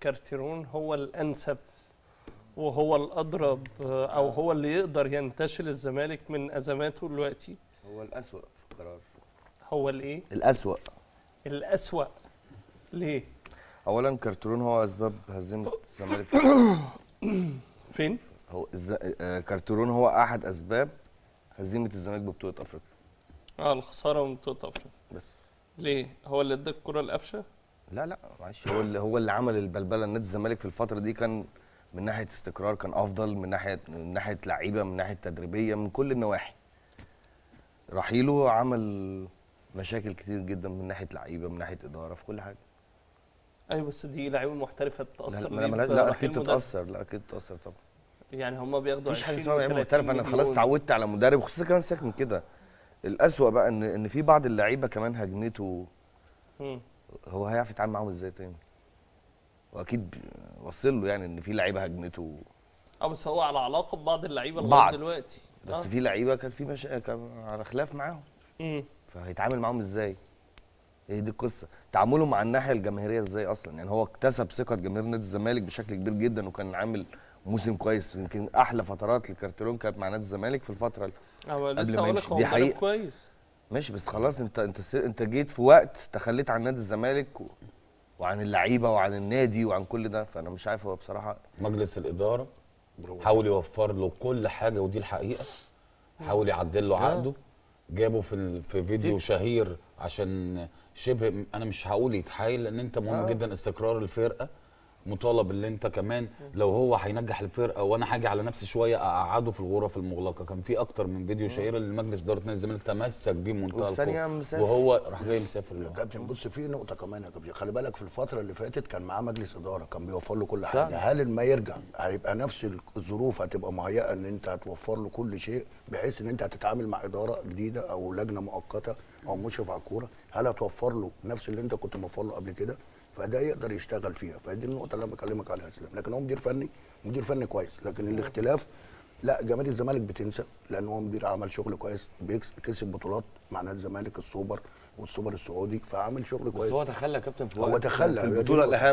كارتيرون هو الانسب وهو الاضرب آه، او هو اللي يقدر ينتشل الزمالك من ازماته دلوقتي هو الاسوا في القرار هو الايه الاسوا الاسوا ليه اولا كارتيرون هو اسباب هزيمه الزمالك فين هو الز... آه، كارتيرون هو احد اسباب هزيمه الزمالك ببطوله افريقيا اه الخساره من بطوله افريقيا بس ليه هو اللي ادى الكره القفشه لا لا معلش هو اللي هو اللي عمل البلبله نادي الزمالك في الفتره دي كان من ناحيه استقرار كان افضل من ناحيه من ناحيه لعيبه من ناحيه تدريبيه من كل النواحي رحيله عمل مشاكل كتير جدا من ناحيه لعيبه من ناحيه اداره في كل حاجه ايوه بس دي لعيبه محترفه بتاثر لا, لا, لا اكيد تتاثر لا اكيد تتاثر طبعا يعني هم بياخدوا مفيش حاجه اسمها لعيبه محترفه انا خلاص اتعودت على مدرب خصوصا كمان ساكن من كده الاسوأ بقى ان ان في بعض اللعيبه كمان هجمته هو هيعرف يتعامل معاهم ازاي تاني واكيد وصل له يعني ان في لعيبه هجمته اه بس هو على علاقه ببعض اللعيبه لغايه دلوقتي بس آه. في لعيبه كان في مشا... كان على خلاف معاهم امم فهيتعامل معاهم ازاي هي ايه دي القصه تعامله مع الناحيه الجماهيريه ازاي اصلا يعني هو اكتسب ثقه جماهير نادي الزمالك بشكل كبير جدا وكان عامل موسم كويس يمكن احلى فترات لكارتيرون كانت مع نادي الزمالك في الفتره اللي اه، قبل ما يمشي دي حقيقه كويس ماشي بس خلاص انت انت انت جيت في وقت تخليت عن نادي الزمالك و... وعن اللعيبه وعن النادي وعن كل ده فانا مش عارف هو بصراحه مجلس الاداره حاول يوفر له كل حاجه ودي الحقيقه حاول يعدل له عقده جابه في في فيديو شهير عشان شبه انا مش هقول يتحايل لان انت مهم آه. جدا استقرار الفرقه مطالب اللي انت كمان لو هو هينجح الفرقه وانا هاجي على نفسي شويه اقعده في الغرف المغلقه كان في اكتر من فيديو شهير لمجلس اداره نادي الزمالك تمسك بيه بمنتهى وهو راح جاي مسافر يا كابتن بص في نقطه كمان يا كابتن خلي بالك في الفتره اللي فاتت كان معاه مجلس اداره كان بيوفر له كل حاجه هل لما يرجع هيبقى نفس الظروف هتبقى مهيئه ان انت هتوفر له كل شيء بحيث ان انت هتتعامل مع اداره جديده او لجنه مؤقته او مشرف على الكوره هل هتوفر له نفس اللي انت كنت موفر له قبل كده فده يقدر يشتغل فيها فدي النقطه اللي انا بكلمك عليها اسلام لكن هو مدير فني مدير فني كويس لكن الاختلاف لا جماهير الزمالك بتنسى لان هو مدير عمل شغل كويس كسب بطولات مع نادي الزمالك السوبر والسوبر السعودي فعامل شغل كويس بس هو تخلى كابتن في هو تخلى البطوله الاهم